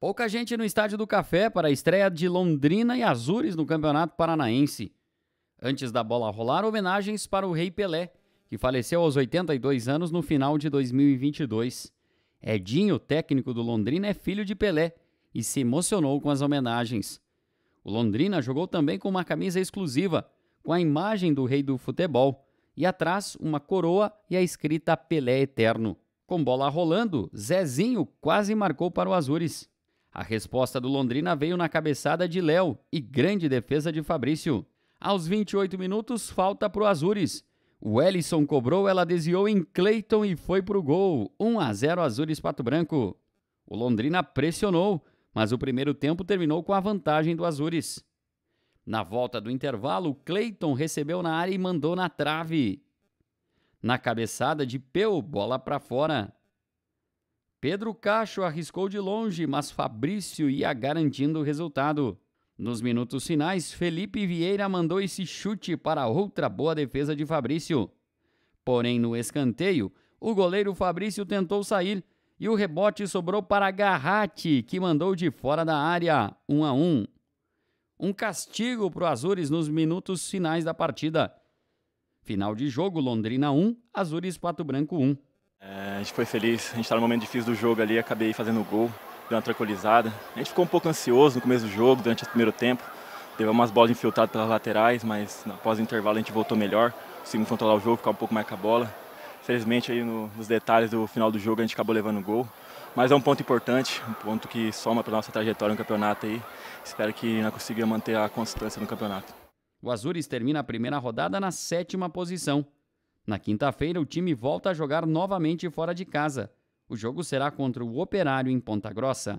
Pouca gente no Estádio do Café para a estreia de Londrina e Azures no Campeonato Paranaense. Antes da bola rolar, homenagens para o Rei Pelé, que faleceu aos 82 anos no final de 2022. Edinho, técnico do Londrina, é filho de Pelé e se emocionou com as homenagens. O Londrina jogou também com uma camisa exclusiva, com a imagem do rei do futebol, e atrás uma coroa e a escrita Pelé Eterno. Com bola rolando, Zezinho quase marcou para o Azures. A resposta do Londrina veio na cabeçada de Léo e grande defesa de Fabrício. Aos 28 minutos, falta para o Azures. O Ellison cobrou, ela desviou em Cleiton e foi para o gol. 1 a 0 Azures Pato Branco. O Londrina pressionou, mas o primeiro tempo terminou com a vantagem do Azures. Na volta do intervalo, Cleiton recebeu na área e mandou na trave. Na cabeçada de Peu, bola para fora. Pedro Cacho arriscou de longe, mas Fabrício ia garantindo o resultado. Nos minutos finais, Felipe Vieira mandou esse chute para outra boa defesa de Fabrício. Porém, no escanteio, o goleiro Fabrício tentou sair e o rebote sobrou para Garratti, que mandou de fora da área, 1 a 1. Um. castigo para o Azures nos minutos finais da partida. Final de jogo, Londrina 1, Azures Pato Branco 1 a gente foi feliz, a gente estava tá no momento difícil do jogo ali, acabei fazendo o gol, deu uma tranquilizada. A gente ficou um pouco ansioso no começo do jogo, durante o primeiro tempo. Teve umas bolas infiltradas pelas laterais, mas após o intervalo a gente voltou melhor, conseguimos controlar o jogo, ficar um pouco mais com a bola. Infelizmente aí no, nos detalhes do final do jogo a gente acabou levando o gol. Mas é um ponto importante, um ponto que soma para nossa trajetória no campeonato aí. Espero que nós consiga manter a constância no campeonato. O Azures termina a primeira rodada na sétima posição, na quinta-feira, o time volta a jogar novamente fora de casa. O jogo será contra o Operário em Ponta Grossa.